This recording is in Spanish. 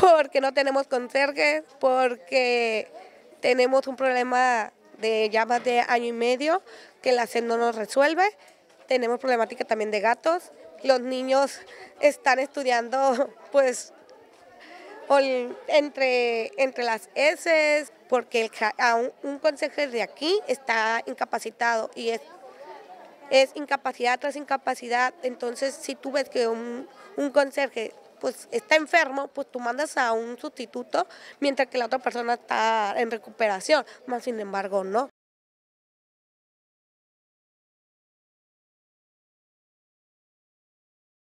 porque no tenemos conserje, porque tenemos un problema de ya más de año y medio que la SED no nos resuelve, tenemos problemática también de gatos, los niños están estudiando pues entre, entre las S, porque un, conserje de aquí está incapacitado y es, es incapacidad tras incapacidad. Entonces, si tú ves que un conserje pues está enfermo, pues tú mandas a un sustituto mientras que la otra persona está en recuperación, más sin embargo no.